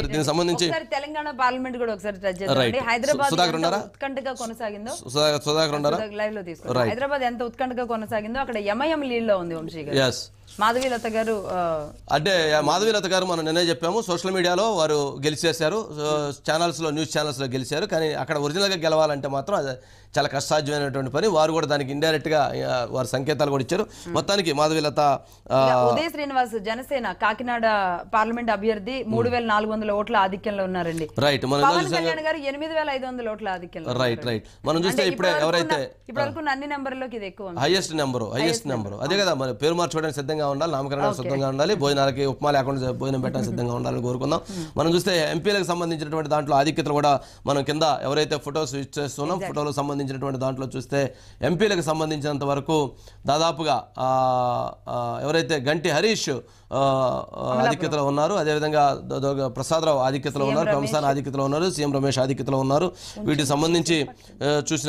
సరే దీనికి సంబంధించి తెలంగాణ పార్లమెంట్ కూడా ఒకసారి హైదరాబాద్ ఉత్కంఠగా కొనసాగిందో హైదరాబాద్ ఎంత ఉత్కంఠగా కొనసాగిందో అక్కడ ఎంఐఎం లీడ్ లో ఉంది వంశీ గారు మాధవీలత గారు అంటే మాధవీలత గారు మనం నిన్నే చెప్పాము సోషల్ మీడియాలో వారు గెలిచేశారు ఛానల్స్లో న్యూస్ ఛానల్స్లో గెలిచారు కానీ అక్కడ ఒరిజినల్గా గెలవాలంటే మాత్రం అది చాలా కష్టసాధ్యమైనటువంటి పని వారు కూడా దానికి ఇండైరెక్ట్గా వారు సంకేతాలు కూడా ఇచ్చారు మొత్తానికి మాధవీలత ఉదయ శ్రీనివాస్ జనసేన కాకినాడ పార్లమెంట్ అభ్యర్థి మూడు వేల నాలుగు వందల ఓట్ల ఆధిక్యంలో ఉన్నారండి రైట్ మనం గారు ఎనిమిది వేల ఐదు వందల ఓట్ల ఆధిక్యంలో రైట్ రైట్ మనం చూస్తే ఇప్పుడు ఎవరైతే ఇప్పటివరకు వరకు అన్ని నెంబర్లోకి ఇది ఎక్కువ హైయెస్ట్ నెంబరు హైయెస్ట్ నెంబరు అదే కదా మరి పేరు మార్చుకోవడానికి సిద్ధంగా సిద్ధంగా ఉండాలి నామకరణాలు సిద్ధంగా ఉండాలి భోజనాలకి ఉప్మా లేకుండా భోజనం పెట్టడానికి సిద్ధంగా ఉండాలని కోరుకుందాం hmm. మనం చూస్తే ఎంపీలకు సంబంధించినటువంటి దాంట్లో ఆధిక్యతలు కూడా మనం కింద ఎవరైతే ఫొటోస్ యూజ్ చేస్తున్నాం ఫోటోలకు సంబంధించినటువంటి దాంట్లో చూస్తే ఎంపీలకు సంబంధించినంత వరకు దాదాపుగా ఎవరైతే గంటి హరీష్ ఆధిక్యతలో ఉన్నారు అదేవిధంగా ప్రసాదరావు ఆధిక్యతలో ఉన్నారు పెంసాన్ ఆధిక్యతలో ఉన్నారు సీఎం రమేష్ ఆధిక్యతలో ఉన్నారు వీటికి సంబంధించి చూసిన